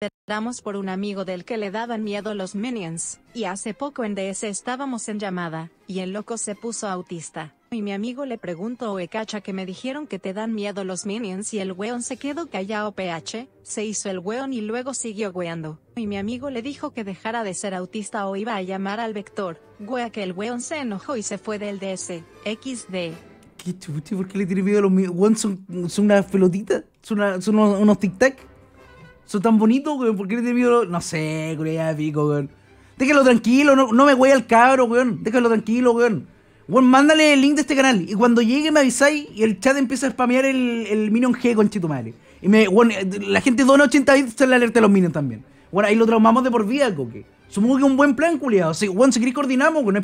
esperamos por un amigo del que le daban miedo los minions, y hace poco en DS estábamos en llamada, y el loco se puso autista, y mi amigo le preguntó a cacha que me dijeron que te dan miedo los minions y el weón se quedó callado ph, se hizo el weón y luego siguió weando, y mi amigo le dijo que dejara de ser autista o iba a llamar al vector, wea que el weón se enojó y se fue del DS, xd. ¿Qué ¿Por qué le tiene miedo a los minions? ¿Son, son una pelotita? ¿Son, unos, unos tic-tac? Son tan bonitos, weón. ¿Por qué le No sé, culiado pico, weón. Déjalo tranquilo, no, me güey al cabro, weón. Déjalo tranquilo, weón. Weón, mándale el link de este canal. Y cuando llegue me avisáis y el chat empieza a spamear el, el Minion G con Chito Madre. Y me, weón, la gente dona 80 bits en la alerta a los Minions también. Bueno, ahí lo traumamos de por vida, coque. Supongo que es un buen plan, culiado. Si, weón, si queréis coordinamos, weón.